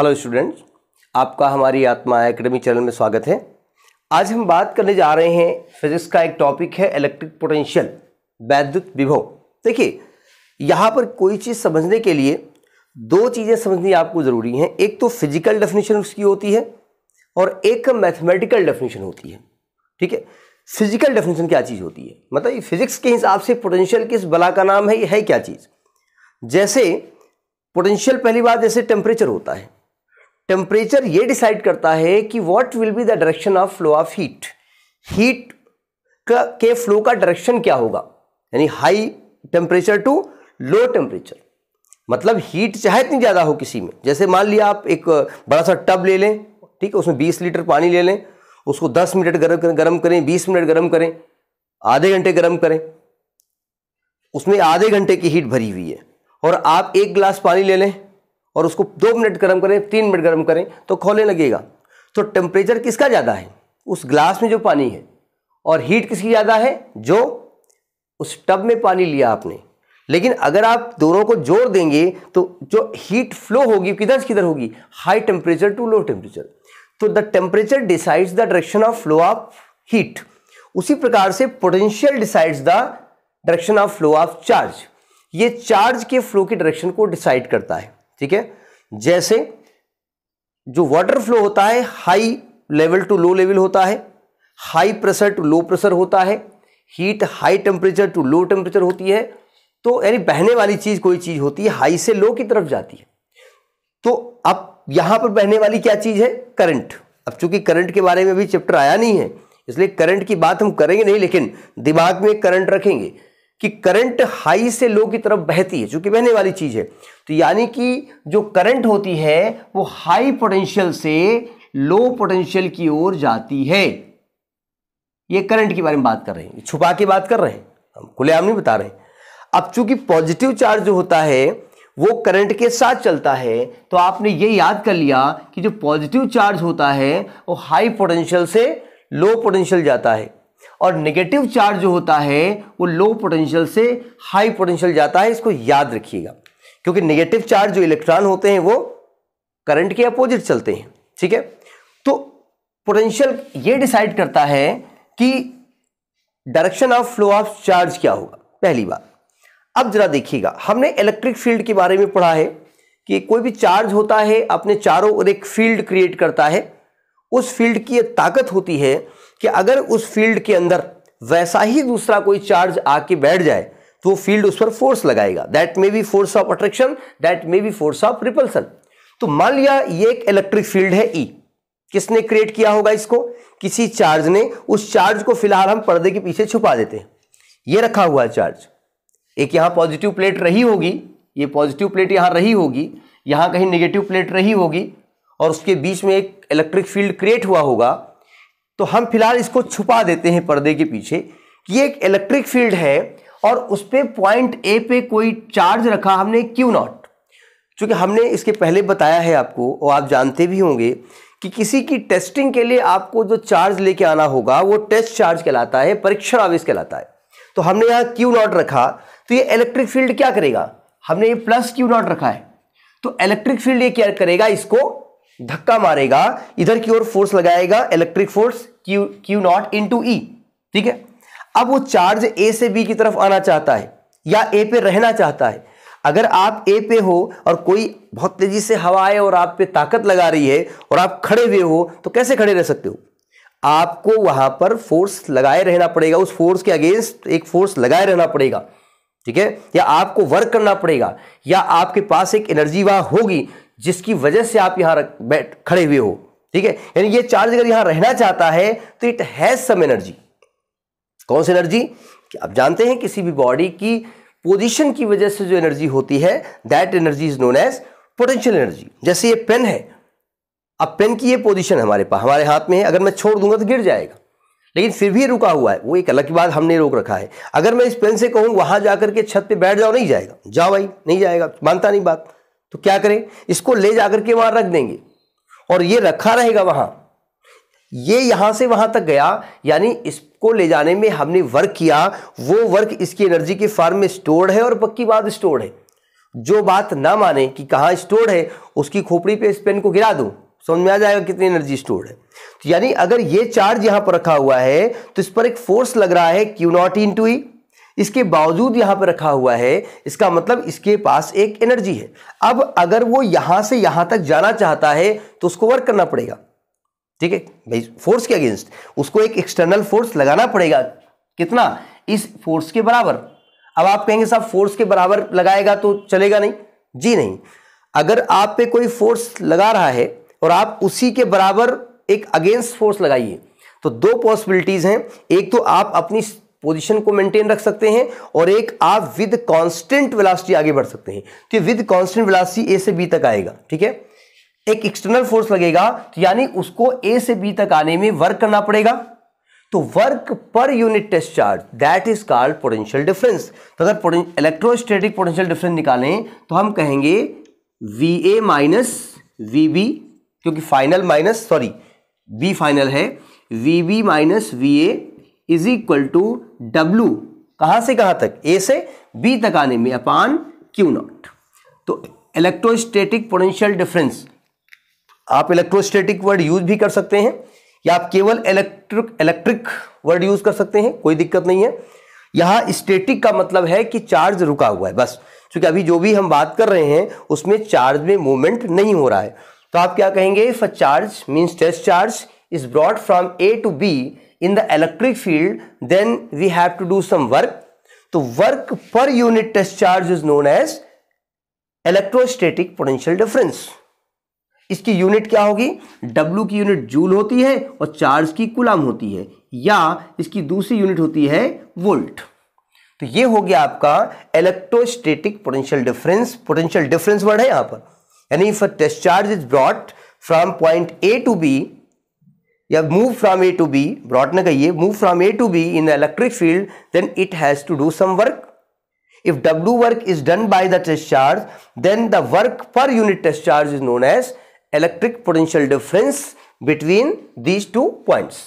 Hello students आपका हमारी आत्मा एकेडमी चैनल में स्वागत है आज हम बात करने जा रहे हैं फिजिक्स का एक टॉपिक है इलेक्ट्रिक पोटेंशियल वैद्युत विभव देखिए यहाँ पर कोई चीज़ समझने के लिए दो चीज़ें समझनी आपको ज़रूरी हैं एक तो फिजिकल डेफिनेशन उसकी होती है और एक मैथमेटिकल डेफिनेशन होती है ठीक है फिजिकल डेफिनेशन क्या चीज़ होती है मतलब फिजिक्स के हिसाब से पोटेंशियल किस बला का नाम है ये है क्या चीज़ जैसे पोटेंशियल पहली बात जैसे टेम्परेचर होता है टेम्परेचर ये डिसाइड करता है कि what will be the direction of flow of heat heat का के फ्लो का डायरेक्शन क्या होगा यानी high temperature to low temperature मतलब हीट चाहे इतनी ज़्यादा हो किसी में जैसे मान लिया आप एक बड़ा सा टब ले लें ठीक है उसमें 20 लीटर पानी ले लें उसको 10 मिनट गर्म गर्म करें 20 मिनट गर्म करें आधे घंटे गर्म करें उसमें आधे घंटे की हीट भरी हुई है और आप एक गिलास पानी ले लें और उसको दो मिनट गर्म करें तीन मिनट गर्म करें तो खोलने लगेगा तो टेम्परेचर किसका ज़्यादा है उस ग्लास में जो पानी है और हीट किसकी ज़्यादा है जो उस टब में पानी लिया आपने लेकिन अगर आप दोनों को जोड़ देंगे तो जो हीट फ्लो होगी किधर से किधर होगी high temperature to low temperature तो the temperature decides the direction of flow of heat उसी प्रकार से potential decides the direction of flow of charge ये चार्ज के फ्लो की डायरेक्शन को डिसाइड करता है ठीक है जैसे जो वाटर फ्लो होता है high level to low level होता है high pressure to low pressure होता है heat high temperature to low temperature होती है तो यानी बहने वाली चीज़ कोई चीज़ होती है हाई से लो की तरफ जाती है तो अब यहां पर बहने वाली क्या चीज़ है करंट अब चूंकि करंट के बारे में भी चैप्टर आया नहीं है इसलिए करंट की बात हम करेंगे नहीं लेकिन दिमाग में करंट रखेंगे कि करंट हाई से लो की तरफ बहती है चूंकि बहने वाली चीज है तो यानी कि जो करंट होती है वो हाई पोटेंशियल से लो पोटेंशियल की ओर जाती है ये करंट के बारे में बात कर रहे हैं छुपा के बात कर रहे हैं हम खुलेआम नहीं बता रहे अब चूंकि पॉजिटिव चार्ज जो होता है वो करंट के साथ चलता है तो आपने ये याद कर लिया कि जो पॉजिटिव चार्ज होता है वो हाई पोटेंशियल से लो पोटेंशियल जाता है और नेगेटिव चार्ज जो होता है वो लो पोटेंशियल से हाई पोटेंशियल जाता है इसको याद रखिएगा क्योंकि नेगेटिव चार्ज जो इलेक्ट्रॉन होते हैं वो करंट के अपोजिट चलते हैं ठीक है तो पोटेंशियल ये डिसाइड करता है कि direction of flow of charge क्या होगा पहली बात अब जरा देखिएगा हमने इलेक्ट्रिक फील्ड के बारे में पढ़ा है कि कोई भी चार्ज होता है अपने चारों ओर एक फील्ड क्रिएट करता है उस फील्ड की ताकत होती है कि अगर उस फील्ड के अंदर वैसा ही दूसरा कोई चार्ज आके बैठ जाए तो वो फील्ड उस पर फोर्स लगाएगा that may be force of attraction that may be force of repulsion तो मान लिया ये एक इलेक्ट्रिक फील्ड है ई e. किसने क्रिएट किया होगा इसको किसी चार्ज ने उस चार्ज को फिलहाल हम पर्दे के पीछे छुपा देते हैं ये रखा हुआ चार्ज एक यहाँ पॉजिटिव प्लेट रही होगी ये पॉजिटिव प्लेट यहाँ रही होगी यहाँ कहीं नेगेटिव प्लेट रही होगी और उसके बीच में एक इलेक्ट्रिक फील्ड क्रिएट हुआ होगा तो हम फिलहाल इसको छुपा देते हैं पर्दे के पीछे कि एक इलेक्ट्रिक फील्ड है और उस पर पॉइंट ए पे कोई चार्ज रखा हमने क्यू नॉट चूँकि हमने इसके पहले बताया है आपको और आप जानते भी होंगे कि किसी की टेस्टिंग के लिए आपको जो चार्ज लेके आना होगा वो टेस्ट चार्ज कहलाता है परीक्षण आवेश कहलाता है तो हमने यहाँ क्यू नॉट रखा तो ये इलेक्ट्रिक फील्ड क्या करेगा हमने ये प्लस क्यू नॉट रखा है तो इलेक्ट्रिक फील्ड ये क्या करेगा इसको धक्का मारेगा इधर की ओर फोर्स लगाएगा electric force q Q naught into E ठीक है अब वो चार्ज ए से बी की तरफ आना चाहता है या ए पे रहना चाहता है अगर आप ए पे हो और कोई बहुत तेजी से हवा आए और आप पे ताकत लगा रही है और आप खड़े हुए हो तो कैसे खड़े रह सकते हो आपको वहां पर फोर्स लगाए रहना पड़ेगा उस फोर्स के अगेंस्ट एक फोर्स लगाए रहना पड़ेगा ठीक है या आपको वर्क करना पड़ेगा या आपके पास एक एनर्जी वहां होगी जिसकी वजह से आप यहां बैठ खड़े हुए हो ठीक है यानी ये चार्ज अगर यहां रहना चाहता है तो इट हैज सम एनर्जी कौन सी एनर्जी आप जानते हैं किसी भी बॉडी की पोजीशन की वजह से जो एनर्जी होती है that energy is known as potential energy जैसे ये पेन है अब पेन की ये पोजीशन हमारे पास हमारे हाथ में है अगर मैं छोड़ दूंगा तो गिर जाएगा लेकिन फिर भी रुका हुआ है वो एक अलग की बात हमने रोक रखा है अगर मैं इस पेन से कहूँ वहां जाकर के छत पे बैठ जाओ नहीं जाएगा जाओ भाई नहीं जाएगा मानता नहीं बात तो क्या करें इसको ले जाकर के वहां रख देंगे और ये रखा रहेगा वहां ये यहां से वहां तक गया यानी इसको ले जाने में हमने वर्क किया वो वर्क इसकी एनर्जी के फॉर्म में स्टोर्ड है और पक्की बात स्टोर्ड है जो बात ना माने कि कहाँ स्टोर्ड है उसकी खोपड़ी पे इस पेन को गिरा दो समझ में आ जाएगा कितनी एनर्जी स्टोर्ड है तो यानी अगर ये चार्ज यहां पर रखा हुआ है तो इस पर एक फोर्स लग रहा है q naught into E इसके बावजूद यहां पर रखा हुआ है इसका मतलब इसके पास एक एनर्जी है अब अगर वो यहां से यहां तक जाना चाहता है तो उसको वर्क करना पड़ेगा ठीक है भाई फोर्स के अगेंस्ट उसको एक एक्सटर्नल फोर्स लगाना पड़ेगा कितना इस फोर्स के बराबर अब आप कहेंगे साहब फोर्स के बराबर लगाएगा तो चलेगा नहीं जी नहीं अगर आप पे कोई फोर्स लगा रहा है और आप उसी के बराबर एक अगेंस्ट फोर्स लगाइए तो दो पॉसिबिलिटीज हैं एक तो आप अपनी पोजीशन को मेंटेन रख सकते हैं और एक आप विद कांस्टेंट वेलोसिटी आगे बढ़ सकते हैं तो ये विद कांस्टेंट वेलोसिटी ए से बी तक आएगा ठीक है एक एक्सटर्नल फोर्स लगेगा तो यानी उसको ए से बी तक आने में वर्क करना पड़ेगा तो work per unit test charge that is called potential difference तो अगर इलेक्ट्रोस्टेटिक पोटेंशियल डिफरेंस निकालें तो हम कहेंगे V A minus V B क्योंकि final minus sorry B final है V B minus V A is equal to W कहां से कहां तक ए से बी तक आने में अपान क्यू नॉट तो इलेक्ट्रोस्टैटिक पोटेंशियल डिफरेंस आप इलेक्ट्रोस्टैटिक वर्ड यूज भी कर सकते हैं या आप केवल इलेक्ट्रिक इलेक्ट्रिक वर्ड यूज कर सकते हैं कोई दिक्कत नहीं है यहां स्टेटिक का मतलब है कि चार्ज रुका हुआ है बस क्योंकि अभी जो भी हम बात कर रहे हैं उसमें चार्ज में मूवमेंट नहीं हो रहा है तो आप क्या कहेंगे if a charge means test charge is brought from A to B in the electric field then we have to do some work तो work per unit test charge is known as electrostatic potential difference इसकी unit क्या होगी W की unit joule होती है और charge की कुलाम होती है या इसकी दूसरी यूनिट होती है वोल्ट तो ये हो गया आपका electrostatic potential difference potential difference word है यहां पर यानी for test charge is brought from point A to B या move from A to B brought ना कही move from A to B in electric field then it has to do some work if w work is done by the test charge then the work per unit test charge is known as electric potential difference between these two points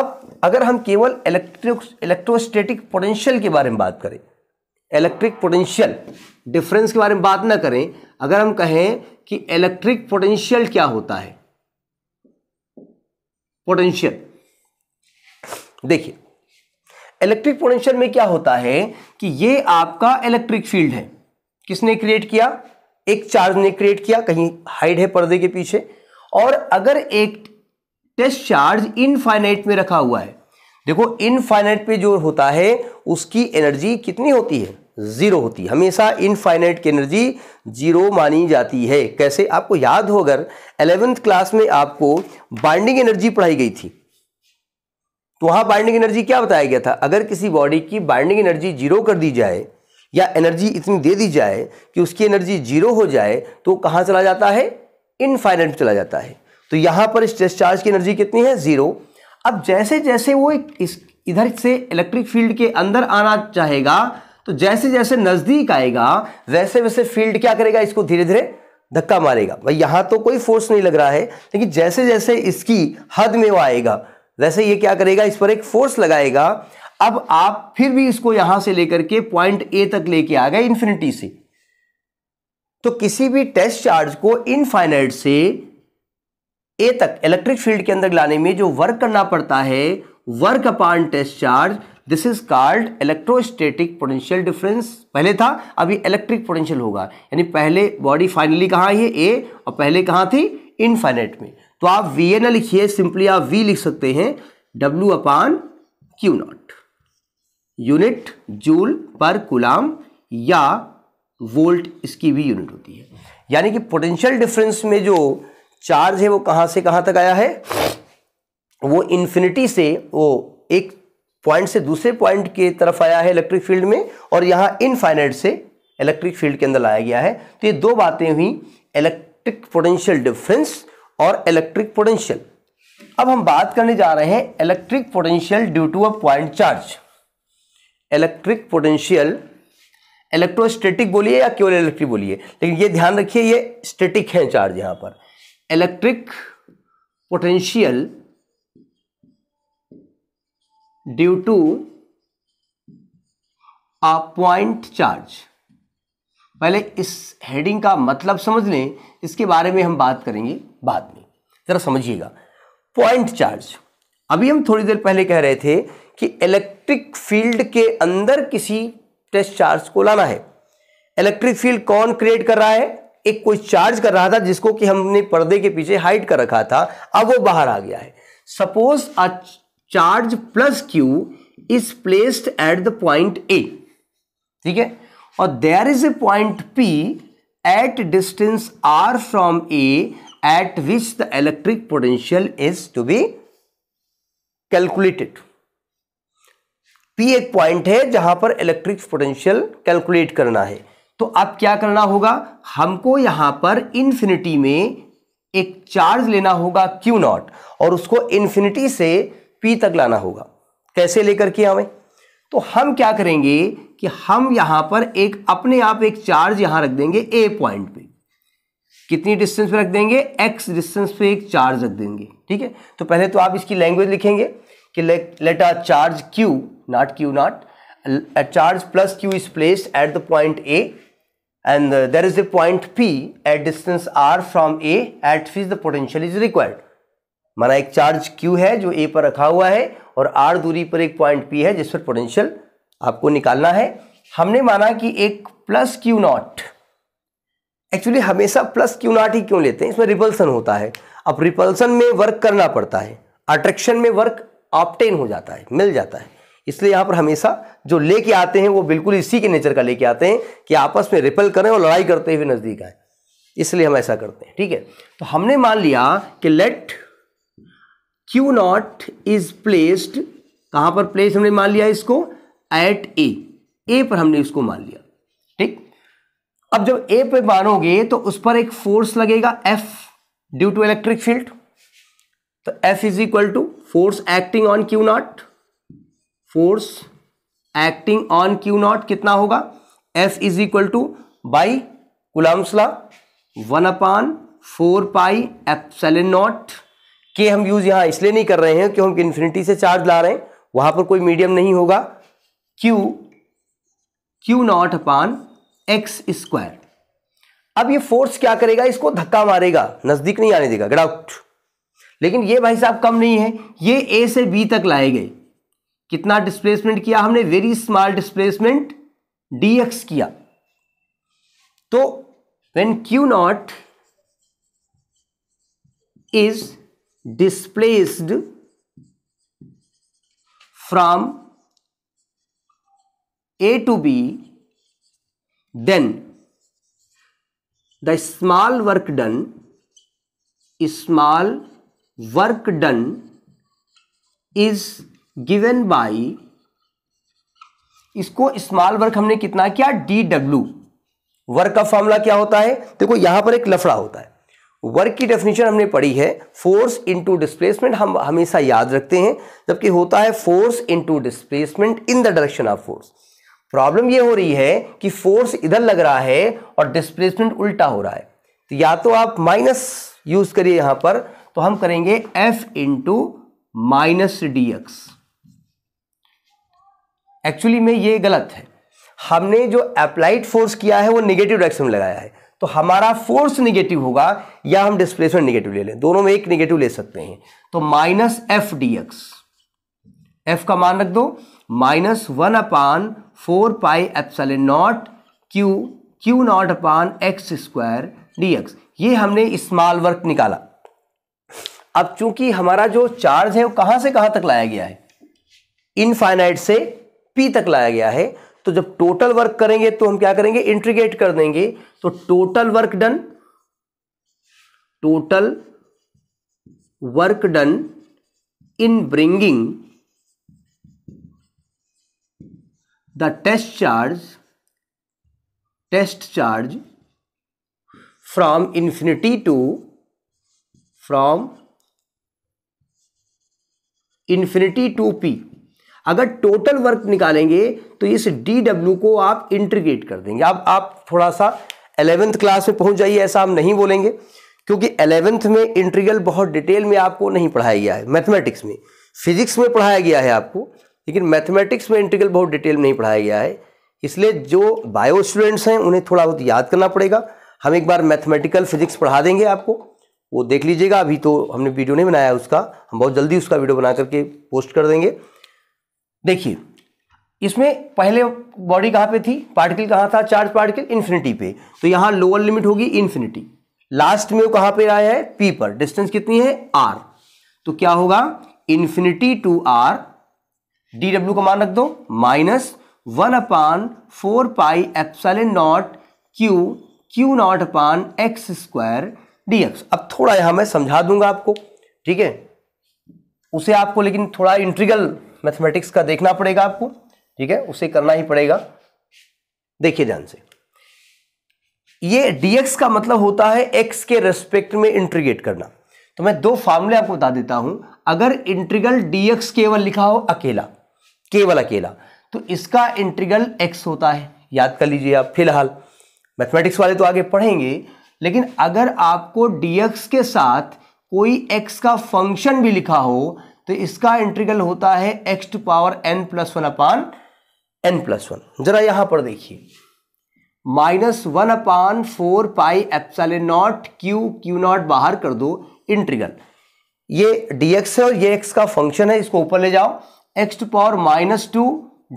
अब अगर हम केवल electric electrostatic potential के बारे में बात करें electric potential difference के बारे में बात ना करें अगर हम कहें कि इलेक्ट्रिक पोटेंशियल क्या होता है पोटेंशियल देखिए इलेक्ट्रिक पोटेंशियल में क्या होता है कि ये आपका इलेक्ट्रिक फील्ड है किसने क्रिएट किया एक चार्ज ने क्रिएट किया कहीं हाइड है पर्दे के पीछे और अगर एक टेस्ट चार्ज इनफाइनाइट में रखा हुआ है देखो इनफाइनाइट पे जो होता है उसकी एनर्जी कितनी होती है जीरो होती है हमेशा इनफाइनाइट की एनर्जी जीरो मानी जाती है कैसे आपको याद हो अगर एलेवेंथ क्लास में आपको बाइंडिंग एनर्जी पढ़ाई गई थी तो वहां बाइंडिंग एनर्जी क्या बताया गया था अगर किसी बॉडी की बाइंडिंग एनर्जी जीरो कर दी जाए या एनर्जी इतनी दे दी जाए कि उसकी एनर्जी जीरो हो जाए तो कहाँ चला जाता है इनफाइनाइट चला जाता है तो यहाँ पर स्ट्रेस चार्ज की एनर्जी कितनी है जीरो अब जैसे जैसे वो इस इधर से इलेक्ट्रिक फील्ड के अंदर आना चाहेगा तो जैसे जैसे नजदीक आएगा वैसे वैसे फील्ड क्या करेगा इसको धीरे धीरे धक्का मारेगा भाई यहां तो कोई फोर्स नहीं लग रहा है लेकिन जैसे जैसे इसकी हद में वो आएगा वैसे ये क्या करेगा इस पर एक फोर्स लगाएगा अब आप फिर भी इसको यहां से लेकर के पॉइंट ए तक लेके आ गए इंफिनिटी से तो किसी भी टेस्ट चार्ज को इनफाइनाइट से ए तक इलेक्ट्रिक फील्ड के अंदर लाने में जो वर्क करना पड़ता है work upon test charge this is called electrostatic potential difference पहले था अभी इलेक्ट्रिक पोटेंशियल होगा यानी पहले बॉडी फाइनली कहाँ है ए और पहले कहाँ थी इनफाइनेट में तो आप वी एन लिखिए सिंपली आप वी लिख सकते हैं W upon Q naught unit joule per coulomb या वोल्ट इसकी भी यूनिट होती है यानी कि पोटेंशियल डिफरेंस में जो चार्ज है वो कहाँ से कहाँ तक आया है वो इन्फिनिटी से वो एक पॉइंट से दूसरे पॉइंट की तरफ आया है इलेक्ट्रिक फील्ड में और यहाँ इनफाइनाइट से इलेक्ट्रिक फील्ड के अंदर लाया गया है तो ये दो बातें हुई इलेक्ट्रिक पोटेंशियल डिफरेंस और इलेक्ट्रिक पोटेंशियल अब हम बात करने जा रहे हैं electric potential due to a point charge electric potential electrostatic बोलिए या केवल इलेक्ट्रिक बोलिए लेकिन ये ध्यान रखिए ये स्टेटिक है चार्ज यहाँ पर electric potential due to a point charge पहले इस हेडिंग का मतलब समझ लें इसके बारे में हम बात करेंगे बाद में ज़रा समझिएगा पॉइंट चार्ज अभी हम थोड़ी देर पहले कह रहे थे कि इलेक्ट्रिक फील्ड के अंदर किसी टेस्ट चार्ज को लाना है इलेक्ट्रिक फील्ड कौन क्रिएट कर रहा है एक कोई चार्ज कर रहा था जिसको कि हमने पर्दे के पीछे हाइड कर रखा था अब वो बाहर आ गया है suppose charge plus q is placed at the point A ठीक है और there is a point P at distance r from A at which the electric potential is to be calculated P एक पॉइंट है जहां पर electric potential calculate करना है तो अब क्या करना होगा हमको यहां पर इन्फिनिटी में एक चार्ज लेना होगा क्यू नॉट और उसको इन्फिनिटी से पी तक लाना होगा कैसे लेकर के आवें तो हम क्या करेंगे कि हम यहां पर एक अपने आप एक चार्ज यहां रख देंगे ए पॉइंट पे कितनी डिस्टेंस पे रख देंगे एक्स डिस्टेंस पे एक चार्ज रख देंगे ठीक है तो पहले तो आप इसकी लैंग्वेज लिखेंगे कि let a charge q naught q naught a charge plus q is placed at the point A and there is the point P at distance r from A at at the potential is required माना एक charge Q है जो ए पर रखा हुआ है और are दूरी पर एक पॉइंट पी है जिस पर पोटेंशियल आपको निकालना है हमने माना कि एक प्लस क्यू नॉट एक्चुअली हमेशा प्लस क्यू नॉट ही क्यों लेते हैं इसमें रिपल्सन होता है अब रिपल्सन में वर्क करना पड़ता है अट्रैक्शन में वर्क ऑप्टेन हो जाता है मिल जाता है इसलिए यहाँ पर हमेशा जो लेके आते हैं वो बिल्कुल इसी के नेचर का लेके आते हैं कि आपस में रिपल करें और लड़ाई करते हुए नज़दीक आए इसलिए हम ऐसा करते हैं ठीक है तो हमने मान लिया कि let q naught is placed कहां पर प्लेस हमने मान लिया इसको एट ए ए पर हमने इसको मान लिया ठीक अब जब ए पे मानोगे तो उस पर एक फोर्स लगेगा F due to electric field तो F is equal to force acting on q naught force acting on q naught कितना होगा F is equal to by Coulomb's law one upon four pi epsilon naught के हम use यहां इसलिए नहीं कर रहे हैं क्यों हम इन्फिनिटी से चार्ज ला रहे हैं वहां पर कोई मीडियम नहीं होगा q Q naught upon x square अब ये फोर्स क्या करेगा इसको धक्का मारेगा नजदीक नहीं आने देगा गेट लेकिन ये भाई साहब कम नहीं है ये ए से बी तक लाए गए कितना डिस्प्लेसमेंट किया हमने very small displacement d x किया तो when q naught is displaced from A to B, then the small work done, small work done is given by इसको स्मॉल वर्क हमने कितना किया डी डब्ल्यू वर्क का formula क्या होता है देखो यहां पर एक लफड़ा होता है वर्क की डेफिनेशन हमने पढ़ी है फोर्स इनटू डिस्प्लेसमेंट हम हमेशा याद रखते हैं जबकि होता है force into displacement in the direction of force problem ये हो रही है कि फोर्स इधर लग रहा है और डिस्प्लेसमेंट उल्टा हो रहा है तो या तो आप माइनस यूज करिए यहां पर तो हम करेंगे F into minus d x actually में ये गलत है हमने जो अप्लाइड फोर्स किया है वो निगेटिव डायरेक्शन में लगाया है तो हमारा फोर्स निगेटिव होगा या हम डिस्प्लेसमेंट निगेटिव ले लें दोनों में एक निगेटिव ले सकते हैं तो minus F d x F का मान रख दो minus one upon four pi epsilon naught Q Q naught upon x square D x ये हमने स्मॉल वर्क निकाला अब चूंकि हमारा जो चार्ज है वो कहां से कहां तक लाया गया है इनफाइनाइट से पी तक लाया गया है तो जब टोटल वर्क करेंगे तो हम क्या करेंगे इंट्रीगेट कर देंगे तो total work done total work done in bringing the test charge test charge from infinity to from infinity to P अगर टोटल वर्क निकालेंगे तो इस डी डब्ल्यू को आप इंट्रीग्रेट कर देंगे आप आप थोड़ा सा एलेवेंथ क्लास में पहुंच जाइए ऐसा हम नहीं बोलेंगे क्योंकि एलेवेंथ में इंट्रीगल बहुत डिटेल में आपको नहीं पढ़ाया गया है मैथमेटिक्स में फिजिक्स में पढ़ाया गया है आपको लेकिन मैथमेटिक्स में इंट्रीगल बहुत डिटेल में नहीं पढ़ाया गया है इसलिए जो बायो स्टूडेंट्स हैं उन्हें थोड़ा बहुत याद करना पड़ेगा हम एक बार मैथमेटिकल फिजिक्स पढ़ा देंगे आपको वो देख लीजिएगा अभी तो हमने वीडियो नहीं बनाया उसका हम बहुत जल्दी उसका वीडियो बना करके पोस्ट कर देंगे देखिए इसमें पहले बॉडी कहाँ पे थी पार्टिकल कहाँ था चार्ज पार्टिकल इन्फिनिटी पे तो यहाँ लोअर लिमिट होगी इन्फिनिटी लास्ट में वो कहाँ पे आया है पी पर डिस्टेंस कितनी है आर तो क्या होगा infinity to R D W का मान रख दो minus one upon four pi epsilon naught Q Q naught upon x square D X अब थोड़ा यहाँ मैं समझा दूंगा आपको ठीक है उसे आपको लेकिन थोड़ा इंट्रीगल मैथमेटिक्स का देखना पड़ेगा आपको ठीक है उसे करना ही पड़ेगा देखिए ध्यान से ये dx का मतलब होता है x के रेस्पेक्ट में इंट्रीगेट करना तो मैं दो फार्मूले आपको बता देता हूं अगर इंट्रीगल dx केवल लिखा हो अकेला केवल अकेला तो इसका इंट्रीगल x होता है याद कर लीजिए आप फिलहाल मैथमेटिक्स वाले तो आगे पढ़ेंगे लेकिन अगर आपको dx के साथ कोई x का फंक्शन भी लिखा हो तो इसका इंटीग्रल होता है X to power N plus one upon N plus one जरा यहां पर देखिए minus one upon four pi epsilon naught Q Q naught बाहर कर दो इंट्रीगल ये डीएक्स है और ये एक्स का फंक्शन है इसको ऊपर ले जाओ X to power minus two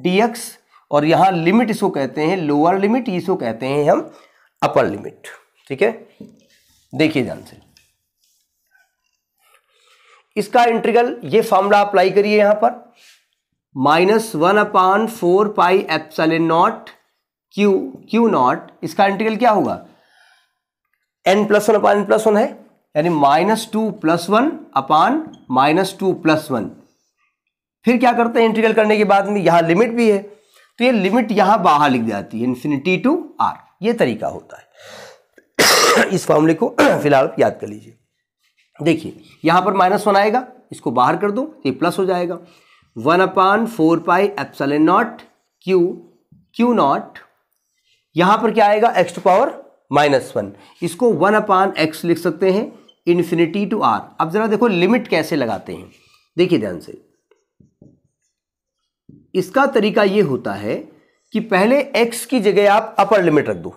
DX और यहां लिमिट इसको कहते हैं लोअर लिमिट इसको कहते हैं हम अपर लिमिट ठीक है देखिए ध्यान से इसका इंटीग्रल ये फॉर्मूला अप्लाई करिए यहां पर minus one upon four pi epsilon naught Q Q naught इसका इंटीग्रल क्या होगा N plus one upon N plus one है यानी minus two plus one upon minus two plus one फिर क्या करते हैं इंटीग्रल करने के बाद में यहां लिमिट भी है तो ये लिमिट यहां बाहर लिख जाती है इन्फिनिटी टू आर ये तरीका होता है इस फॉर्मूले को फिलहाल याद कर लीजिए देखिए यहाँ पर माइनस वन आएगा इसको बाहर कर दो ये प्लस हो जाएगा one upon four pi epsilon naught Q Q naught यहाँ पर क्या आएगा X to power minus one इसको वन अपान एक्स लिख सकते हैं इन्फिनिटी टू आर अब ज़रा देखो लिमिट कैसे लगाते हैं देखिए ध्यान से इसका तरीका ये होता है कि पहले एक्स की जगह आप अपर लिमिट रख दो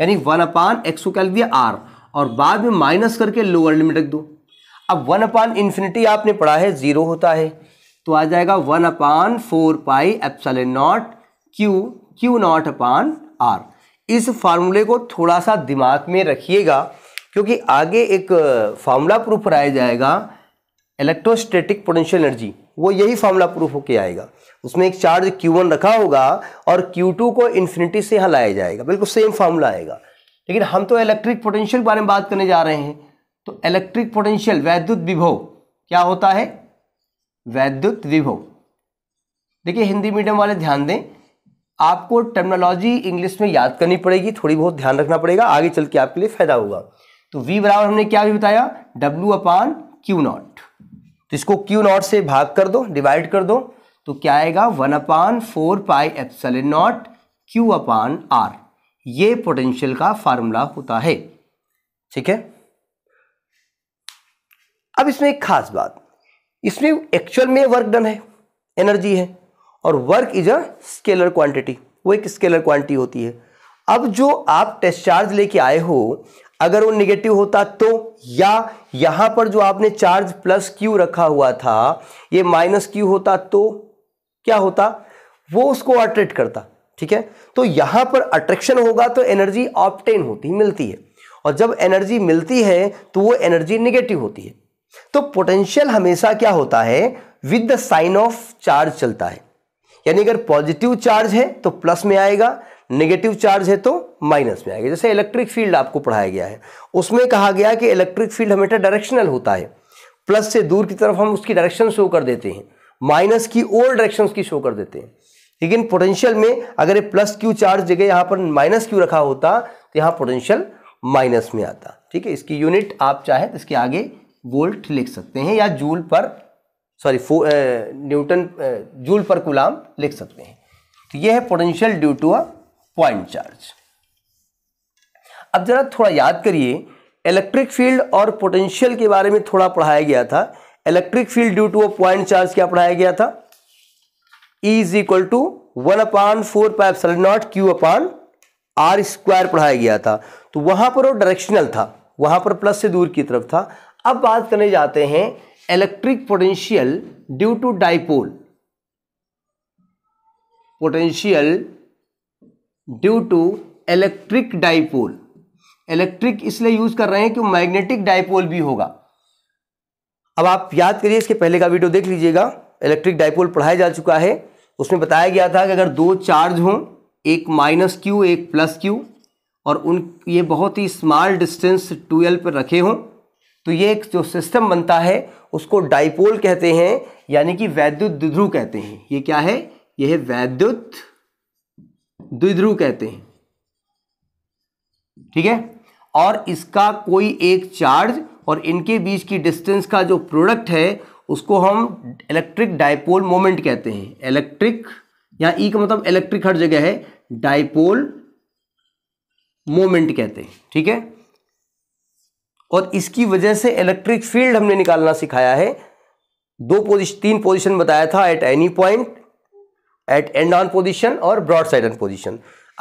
यानी वन अपान एक्स को क्या लिख दिया आर और बाद में माइनस करके लोअर लिमिट रख दो अब वन अपान इन्फिनिटी आपने पढ़ा है ज़ीरो होता है तो आ जाएगा one upon four pi epsilon naught Q Q naught upon R इस फार्मूले को थोड़ा सा दिमाग में रखिएगा क्योंकि आगे एक फार्मूला प्रूफ कराया जाएगा इलेक्ट्रोस्टेटिक पोटेंशियल एनर्जी वो यही फार्मूला प्रूफ होके आएगा उसमें एक चार्ज Q1 रखा होगा और Q2 को इन्फिनिटी से यहाँ लाया जाएगा बिल्कुल सेम फार्मूला आएगा लेकिन हम तो इलेक्ट्रिक पोटेंशियल के बारे में बात करने जा रहे हैं तो इलेक्ट्रिक पोटेंशियल वैद्युत विभव क्या होता है वैद्युत विभव देखिए हिंदी मीडियम वाले ध्यान दें आपको टर्मिनोलॉजी इंग्लिश में याद करनी पड़ेगी थोड़ी बहुत ध्यान रखना पड़ेगा आगे चल के आपके लिए फायदा होगा तो वी बराबर हमने क्या भी बताया डब्ल्यू अपान क्यू नॉट तो इसको क्यू नॉट से भाग कर दो डिवाइड कर दो तो क्या आएगा one upon four pi epsilon naught Q upon R ये पोटेंशियल का फार्मूला होता है ठीक है अब इसमें एक खास बात इसमें एक्चुअल में वर्क डन है एनर्जी है और work is a scalar quantity वो एक स्केलर क्वांटिटी होती है अब जो आप टेस्ट चार्ज लेके आए हो अगर वो निगेटिव होता तो या यहां पर जो आपने चार्ज प्लस क्यू रखा हुआ था ये माइनस क्यू होता तो क्या होता वो उसको ऑटरेट करता ठीक है तो यहां पर अट्रैक्शन होगा तो एनर्जी ऑप्टेन होती मिलती है और जब एनर्जी मिलती है तो वो एनर्जी निगेटिव होती है तो पोटेंशियल हमेशा क्या होता है with the sign of charge चलता है यानी अगर पॉजिटिव चार्ज है तो प्लस में आएगा नेगेटिव चार्ज है तो माइनस में आएगा जैसे इलेक्ट्रिक फील्ड आपको पढ़ाया गया है उसमें कहा गया कि इलेक्ट्रिक फील्ड हमेशा डायरेक्शनल होता है प्लस से दूर की तरफ हम उसकी डायरेक्शन शो कर देते हैं माइनस की ओर डायरेक्शन की शो कर देते हैं लेकिन पोटेंशियल में अगर ये प्लस क्यू चार्ज जगह यहाँ पर माइनस क्यू रखा होता तो यहाँ पोटेंशियल माइनस में आता ठीक है इसकी यूनिट आप चाहे तो इसके आगे वोल्ट लिख सकते हैं या जूल पर सॉरी न्यूटन जूल पर गुलाम लिख सकते हैं तो यह है potential due to a point charge अब जरा थोड़ा याद करिए इलेक्ट्रिक फील्ड और पोटेंशियल के बारे में थोड़ा पढ़ाया गया था electric field due to a point charge क्या पढ़ाया गया था is equal to one upon four pi epsilon naught Q upon R square पढ़ाया गया था तो वहां पर वो डायरेक्शनल था वहां पर प्लस से दूर की तरफ था अब बात करने जाते हैं electric potential due to dipole potential due to electric dipole electric इसलिए यूज कर रहे हैं कि मैग्नेटिक डाइपोल भी होगा अब आप याद करिए इसके पहले का वीडियो देख लीजिएगा इलेक्ट्रिक डाइपोल पढ़ाया जा चुका है उसमें बताया गया था कि अगर दो चार्ज हों एक माइनस क्यू एक प्लस क्यू और उन ये बहुत ही स्मॉल डिस्टेंस ट्वेल्व पर रखे हों तो ये एक जो सिस्टम बनता है उसको डाइपोल कहते हैं यानी कि वैद्युत द्विध्रुव कहते हैं ये क्या है यह है वैद्युत द्विध्रुव कहते हैं ठीक है और इसका कोई एक चार्ज और इनके बीच की डिस्टेंस का जो प्रोडक्ट है उसको हम इलेक्ट्रिक डायपोल मोमेंट कहते हैं इलेक्ट्रिक या ई e का मतलब इलेक्ट्रिक हर जगह है डायपोल मोमेंट कहते हैं ठीक है और इसकी वजह से इलेक्ट्रिक फील्ड हमने निकालना सिखाया है दो पोजिशन तीन पोजिशन बताया था at any point at end on position और ब्रॉड साइड ऑन पोजिशन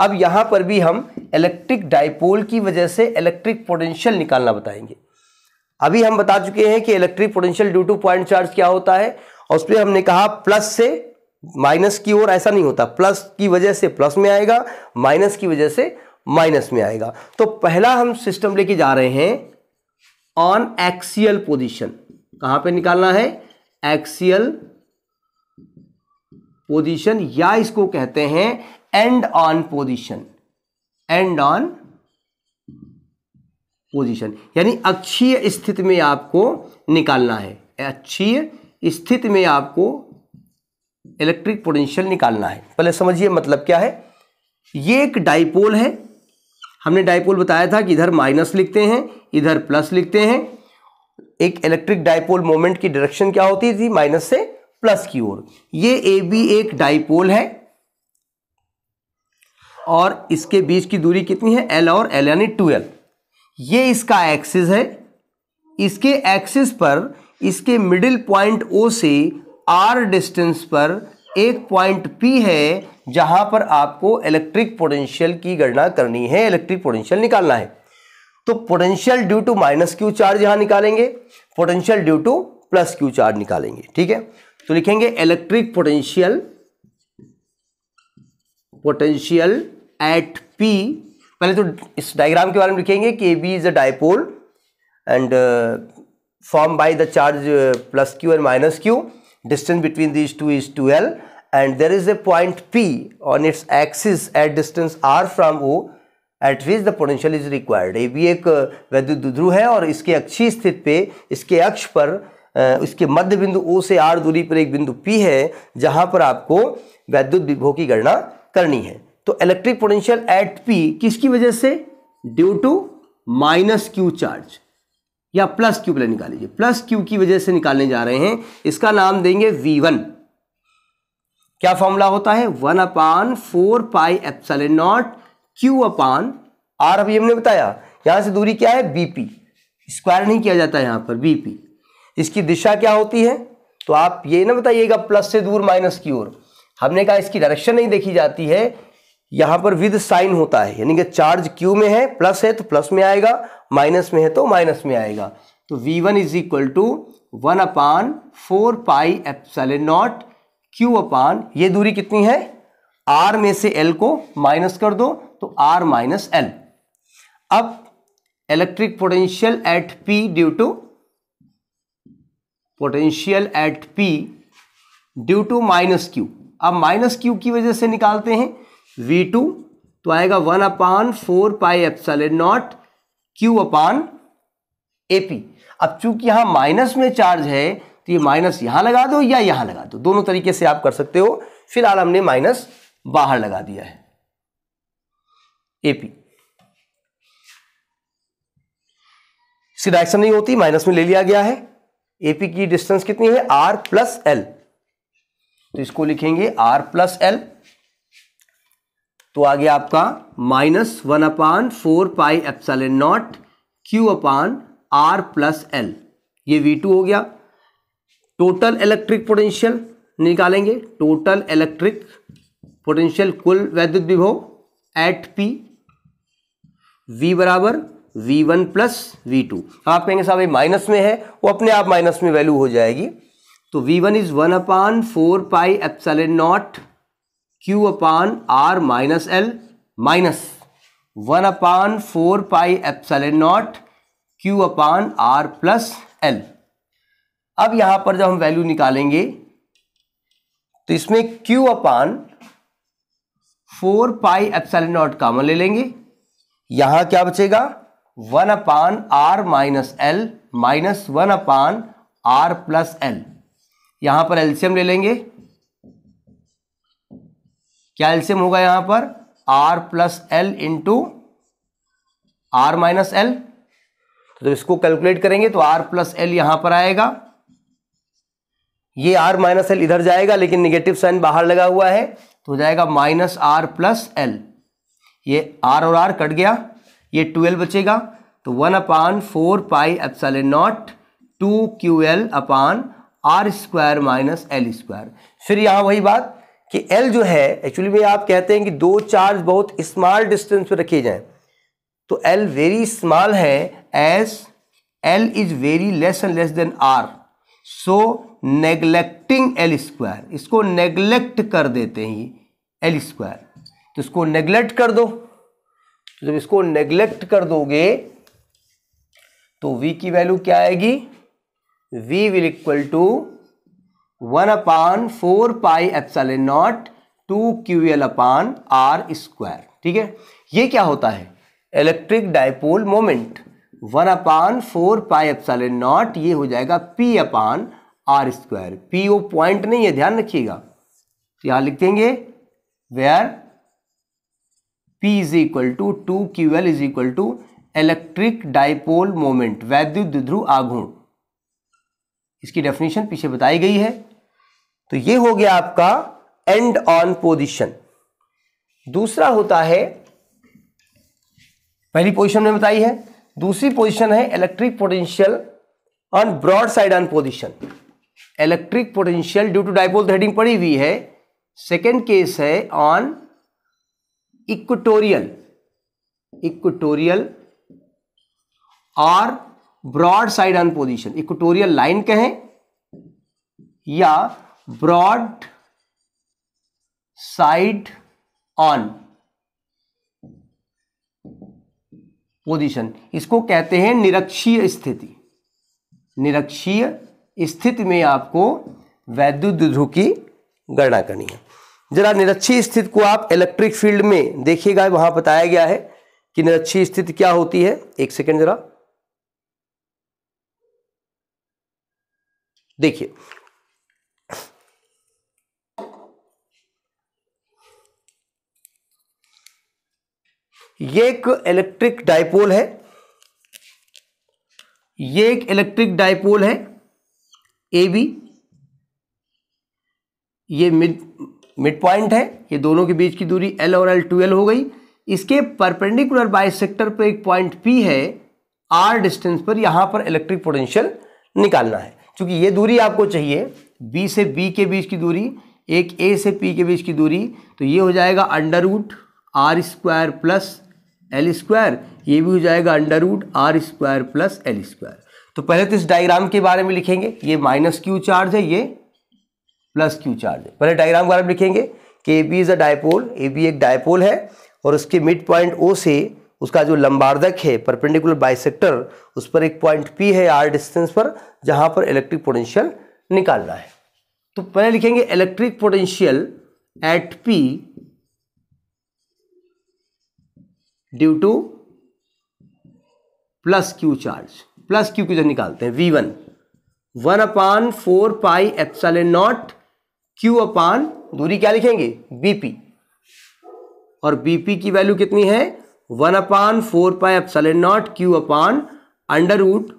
अब यहां पर भी हम इलेक्ट्रिक डायपोल की वजह से इलेक्ट्रिक पोटेंशियल निकालना बताएंगे अभी हम बता चुके हैं कि electric potential due to point charge क्या होता है और उस पर हमने कहा प्लस से माइनस की ओर ऐसा नहीं होता प्लस की वजह से प्लस में आएगा माइनस की वजह से माइनस में आएगा तो पहला हम सिस्टम लेके जा रहे हैं ऑन एक्सियल पोजिशन कहां पर निकालना है एक्सियल पोजिशन या इसको कहते हैं end on position end on position यानी अक्षीय स्थिति में आपको निकालना है अक्षीय स्थिति में आपको इलेक्ट्रिक पोटेंशियल निकालना है पहले समझिए मतलब क्या है ये एक डाइपोल है हमने डाइपोल बताया था कि इधर माइनस लिखते हैं इधर प्लस लिखते हैं एक इलेक्ट्रिक डाइपोल मोमेंट की डायरेक्शन क्या होती थी माइनस से प्लस की ओर ये ए बी एक डाइपोल है और इसके बीच की दूरी कितनी है एल और एल यानी ट्वेल्व ये इसका एक्सिस है इसके एक्सिस पर इसके मिडिल पॉइंट ओ से आर डिस्टेंस पर एक पॉइंट पी है जहां पर आपको इलेक्ट्रिक पोटेंशियल की गणना करनी है इलेक्ट्रिक पोटेंशियल निकालना है तो potential due to minus Q charge यहां निकालेंगे potential due to plus Q charge निकालेंगे ठीक है तो लिखेंगे electric potential potential at P पहले तो इस डायग्राम के बारे में लिखेंगे कि A B is a dipole and form by the charge plus Q and minus Q distance between these two is two L and there is a point P on its axis at distance r from O at which the potential is required ये भी एक uh, वैद्युत दुध्रुव है और इसके अक्षी स्थित पे इसके अक्ष पर uh, इसके मध्य बिंदु ओ से आर दूरी पर एक बिंदु पी है जहाँ पर आपको वैद्युत विभव की गणना करनी है तो इलेक्ट्रिक पोटेंशियल एट पी किसकी वजह से due to minus Q charge या प्लस क्यू पहले निकाल लीजिए प्लस क्यू की वजह से निकालने जा रहे हैं इसका नाम देंगे वी वन क्या फॉर्मूला होता है one upon four pi epsilon naught Q upon R अभी हमने बताया यहां से दूरी क्या है बीपी स्क्वायर नहीं किया जाता यहां पर बीपी इसकी दिशा क्या होती है तो आप ये ना बताइएगा प्लस से दूर माइनस की ओर हमने कहा इसकी डायरेक्शन नहीं देखी जाती है यहां पर विद साइन होता है यानी कि चार्ज क्यू में है प्लस है तो प्लस में आएगा माइनस में है तो माइनस में आएगा तो V one is equal to one upon four pi epsilon naught Q upon ये दूरी कितनी है आर में से एल को माइनस कर दो तो आर माइनस एल अब electric potential at P due to potential at P due to minus Q अब माइनस क्यू की वजह से निकालते हैं वी टू तो आएगा one upon four pi epsilon naught Q upon AP अब चूंकि यहां माइनस में चार्ज है तो ये माइनस यहां लगा दो या यहां लगा दो दोनों तरीके से आप कर सकते हो फिलहाल हमने माइनस बाहर लगा दिया है एपी इसकी डायरेक्शन नहीं होती माइनस में ले लिया गया है एपी की डिस्टेंस कितनी है आर प्लस एल तो इसको लिखेंगे आर प्लस एल तो आ गया आपका minus one upon four pi epsilon naught Q upon R plus L ये वी टू हो गया टोटल इलेक्ट्रिक पोटेंशियल निकालेंगे टोटल इलेक्ट्रिक पोटेंशियल कुल वैद्युत विभव एट पी वी बराबर V one plus V two आप कहेंगे साहब ये माइनस में है वो अपने आप माइनस में वैल्यू हो जाएगी तो V one is one upon four pi epsilon naught Q upon R minus L minus one upon four pi N naught Q upon R plus L अब यहां पर जब हम वैल्यू निकालेंगे तो इसमें Q upon four pi epsilon naught common ले लेंगे यहां क्या बचेगा one upon R minus L minus one upon R plus L यहां पर एल्सियम ले लेंगे क्या एल्सियम होगा यहां पर R plus L into R minus L तो इसको कैलकुलेट करेंगे तो आर प्लस एल यहां पर आएगा ये आर माइनस एल इधर जाएगा लेकिन निगेटिव साइन बाहर लगा हुआ है तो हो जाएगा माइनस आर प्लस एल ये आर और आर कट गया ये ट्वेल्व बचेगा तो one upon four pi epsilon naught two Q L upon R square minus L square फिर यहां वही बात कि एल जो है एक्चुअली में आप कहते हैं कि दो चार्ज बहुत स्मॉल डिस्टेंस पर रखे जाएं तो एल वेरी स्मॉल है as L is very less and less than R so neglecting L square इसको नेग्लेक्ट कर देते हैं एल स्क्वायर तो इसको नेग्लेक्ट कर दो तो जब इसको नेग्लेक्ट कर दोगे तो v की वैल्यू क्या आएगी v will equal to one upon four pi epsilon naught two Q L upon R square ठीक है ये क्या होता है electric dipole moment one upon four pi epsilon naught ये हो जाएगा P upon R square P O point नहीं है ध्यान रखिएगा यहां लिख देंगे where P is equal to two Q L is equal to electric dipole moment वैद्युत ध्रुव आघूर्ण इसकी डेफिनेशन पीछे बताई गई है तो ये हो गया आपका एंड ऑन पोजिशन दूसरा होता है पहली पोजिशन में बताई है दूसरी पोजिशन है electric potential on broadside on position electric potential due to dipole heading पड़ी हुई है सेकेंड केस है ऑन इक्वटोरियल इक्वटोरियल और broadside on position equatorial line कहें या ब्रॉड साइड ऑन पोजीशन इसको कहते हैं निरक्षीय स्थिति निरक्षीय स्थिति में आपको वैद्युत ध्रुव की गणना करनी है जरा निरक्षीय स्थिति को आप इलेक्ट्रिक फील्ड में देखिएगा वहां बताया गया है कि निरक्षीय स्थिति क्या होती है एक सेकेंड जरा देखिए ये एक इलेक्ट्रिक डायपोल है ये एक इलेक्ट्रिक डायपोल है ए बी ये मिड मिड पॉइंट है ये दोनों के बीच की दूरी एल और एल टू एल हो गई इसके परपेंडिकुलर बाइसेक्टर पर एक पॉइंट पी है आर डिस्टेंस पर यहां पर इलेक्ट्रिक पोटेंशियल निकालना है क्योंकि ये दूरी आपको चाहिए बी से बी के बीच की दूरी एक ए से पी के बीच की दूरी तो ये हो जाएगा under root R square plus L square ये भी हो जाएगा under root R square plus L square तो पहले तो इस डायग्राम के बारे में लिखेंगे ये माइनस क्यू चार्ज है ये प्लस क्यू चार्ज है पहले डायग्राम के बारे में लिखेंगे कि A B is a dipole A B एक डायपोल है और उसके मिड पॉइंट ओ से उसका जो लंबार्धक है परपेंडिकुलर बाइसेक्टर उस पर एक पॉइंट पी है आर डिस्टेंस पर जहां पर इलेक्ट्रिक पोटेंशियल निकालना है तो पहले लिखेंगे electric potential at P due to plus Q charge plus Q की जो निकालते हैं V one one upon four pi epsilon naught Q upon दूरी क्या लिखेंगे बीपी और बीपी की वैल्यू कितनी है one upon four pi epsilon naught Q upon under root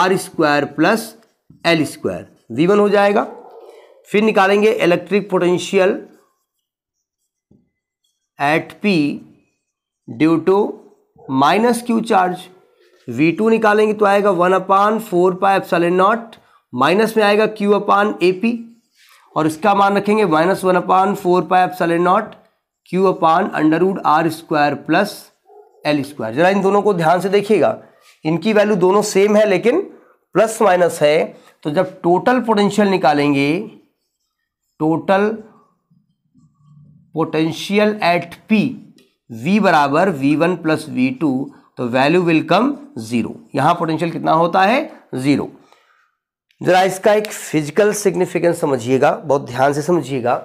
R square plus L square V one हो जाएगा फिर निकालेंगे electric potential at P due to minus Q charge V two निकालेंगे तो आएगा one upon four pi epsilon naught minus में आएगा Q upon A P और इसका मान रखेंगे minus one upon four pi epsilon naught Q upon under R square plus L square जरा इन दोनों को ध्यान से देखिएगा इनकी वैल्यू दोनों सेम है लेकिन प्लस माइनस है तो जब टोटल पोटेंशियल निकालेंगे total potential at P v बराबर V one plus V two तो वैल्यू विल कम जीरो यहां पोटेंशियल कितना होता है जीरो जरा इसका एक फिजिकल सिग्निफिकेंस समझिएगा बहुत ध्यान से समझिएगा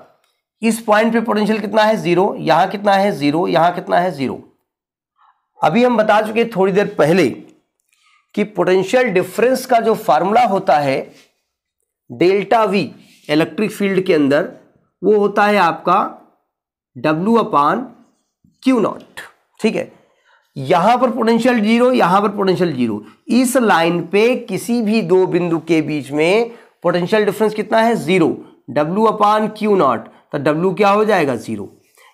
इस पॉइंट पे पोटेंशियल कितना है जीरो यहां कितना है जीरो यहां कितना है जीरो अभी हम बता चुके थोड़ी देर पहले कि पोटेंशियल डिफरेंस का जो फार्मूला होता है डेल्टा वी इलेक्ट्रिक फील्ड के अंदर वो होता है आपका डब्ल्यू अपान क्यू नॉट ठीक है यहां पर पोटेंशियल जीरो यहां पर पोटेंशियल जीरो इस लाइन पे किसी भी दो बिंदु के बीच में पोटेंशियल डिफरेंस कितना है zero W upon Q naught तो डब्ल्यू क्या हो जाएगा जीरो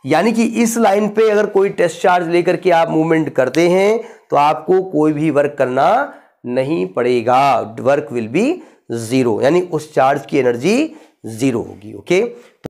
यानी कि इस लाइन पे अगर कोई टेस्ट चार्ज लेकर के आप मूवमेंट करते हैं तो आपको कोई भी वर्क करना नहीं पड़ेगा वर्क विल बी जीरो यानी उस चार्ज की एनर्जी जीरो होगी ओके